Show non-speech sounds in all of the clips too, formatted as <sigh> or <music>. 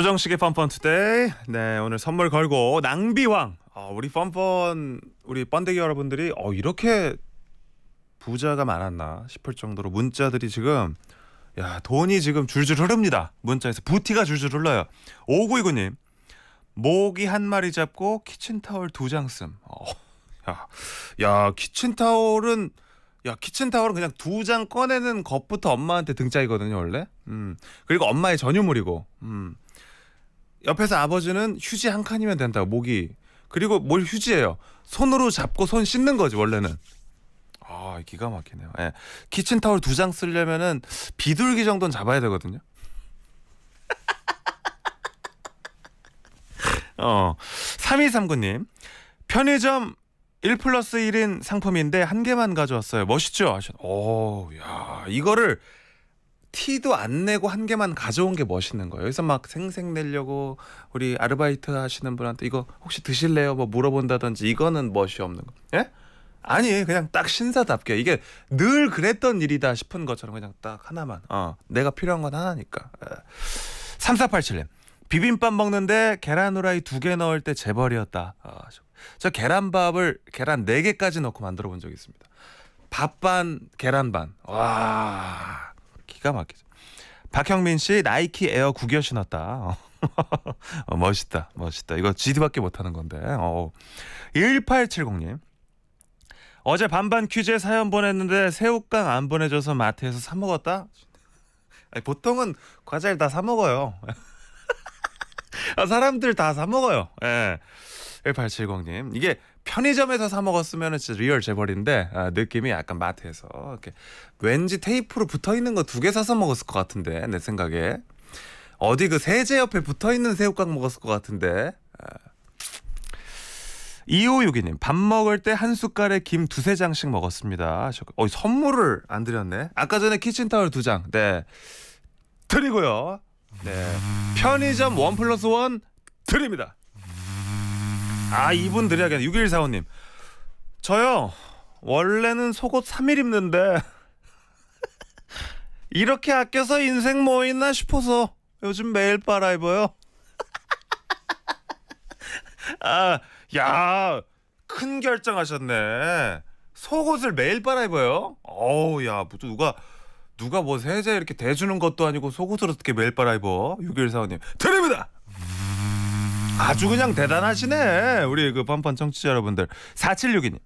조정식의 펀펀 투데이. 네, 오늘 선물 걸고 낭비왕. 어, 우리 펀펀 우리 번데기 여러분들이 어 이렇게 부자가 많았나 싶을 정도로 문자들이 지금 야, 돈이 지금 줄줄 흐릅니다. 문자에서 부티가 줄줄 흘러요. 오구이구님 모기 한 마리 잡고 키친타월두 장 씀. 어, 야, 야, 키친타올은 야 키친타월은 그냥 두 장 꺼내는 것부터 엄마한테 등짝이거든요 원래 음 그리고 엄마의 전유물이고 음 옆에서 아버지는 휴지 한 칸이면 된다 목이 그리고 뭘 휴지예요 손으로 잡고 손 씻는 거지 원래는 아 기가 막히네요 예. 키친타올 두 장 쓰려면은 비둘기 정도는 잡아야 되거든요 <laughs> 어 3239님 편의점 1 플러스 1인 상품인데 한 개만 가져왔어요 멋있죠? 하셨... 오야 이거를 티도 안 내고 한 개만 가져온 게 멋있는 거예요. 그래서 막 생색 내려고 우리 아르바이트 하시는 분한테 이거 혹시 드실래요? 뭐 물어본다든지 이거는 멋이 없는 거. 예? 아니 그냥 딱 신사답게 이게 늘 그랬던 일이다 싶은 것처럼 그냥 딱 하나만 어 내가 필요한 건 하나니까 3487님 예. 비빔밥 먹는데 계란 후라이 두 개 넣을 때 재벌이었다 어, 아, 저, 저 계란밥을 계란 네개까지 넣고 만들어 본 적이 있습니다 밥 반 계란반 와 기가 막히죠. 박형민 씨 나이키 에어 구겨 신었다. <laughs> 어, 멋있다, 멋있다. 이거 GD밖에 못하는 건데. 어. 1870님. 어. 어제 반반 퀴즈에 사연 보냈는데 새우깡 안 보내줘서 마트에서 사 먹었다. 아니, 보통은 과자를 다 사 먹어요. <laughs> 아, 사람들 다 사 먹어요. 예. 1870님. 이게 편의점에서 사 먹었으면 진짜 리얼 재벌인데 아, 느낌이 약간 마트에서 이렇게 왠지 테이프로 붙어 있는 거 두 개 사서 먹었을 것 같은데 내 생각에 어디 그 세제 옆에 붙어 있는 새우깡 먹었을 것 같은데. 아. 2562님 밥 먹을 때 한 숟갈에 김 두세 장씩 먹었습니다. 어, 선물을 안 드렸네. 아까 전에 키친타월 두 장. 네. 드리고요. 네. 편의점 원 플러스 원 드립니다. 아 이분 드려야겠네. 6145님. 저요. 원래는 속옷 3일 입는데 이렇게 아껴서 인생 뭐 있나 싶어서 요즘 매일 빨아 입어요. 아, 야, 큰 결정하셨네. 속옷을 매일 빨아 입어요? 어우, 야, 뭐 누가 누가 뭐 세제 이렇게 대주는 것도 아니고 속옷으로 어떻게 매일 빨아 입어? 6145님. 드립니다. 아주 그냥 대단하시네. 우리 그 펀펀 청취자 여러분들. 4762님.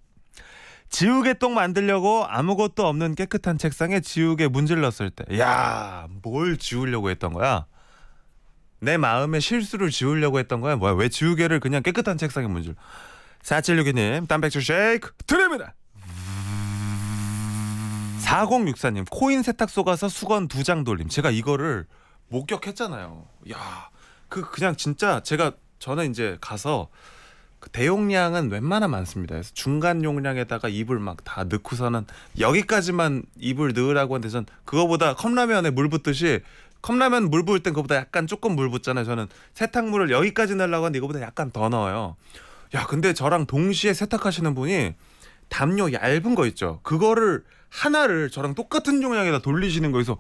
지우개 똥 만들려고 아무것도 없는 깨끗한 책상에 지우개 문질렀을 때. 야, 뭘 지우려고 했던 거야? 내 마음의 실수를 지우려고 했던 거야? 뭐야? 왜 지우개를 그냥 깨끗한 책상에 문질? 4762님, 단백질 쉐이크 드립니다. 4064님, 코인 세탁소 가서 수건 두 장 돌림. 제가 이거를 목격했잖아요. 야, 그 그냥 진짜 제가 저는 이제 가서 그 대용량은 웬만하면 많습니다. 그래서 중간 용량에다가 이불 막 다 넣고서는 여기까지만 이불 넣으라고 하는데 전 그거보다 컵라면에 물 붓듯이 컵라면 물 부을 땐 그거보다 약간 조금 물 붓잖아요. 저는 세탁물을 여기까지 넣으려고 하는데 이거보다 약간 더 넣어요. 야, 근데 저랑 동시에 세탁하시는 분이 담요 얇은 거 있죠. 그거를 하나를 저랑 똑같은 종량에다 돌리시는 거에서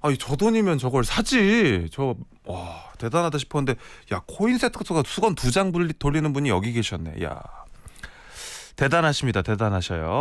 아니 저 돈이면 저걸 사지 저와 대단하다 싶었는데 야 코인 세트가 수건 두 장 돌리는 분이 여기 계셨네 야 대단하십니다 대단하셔요.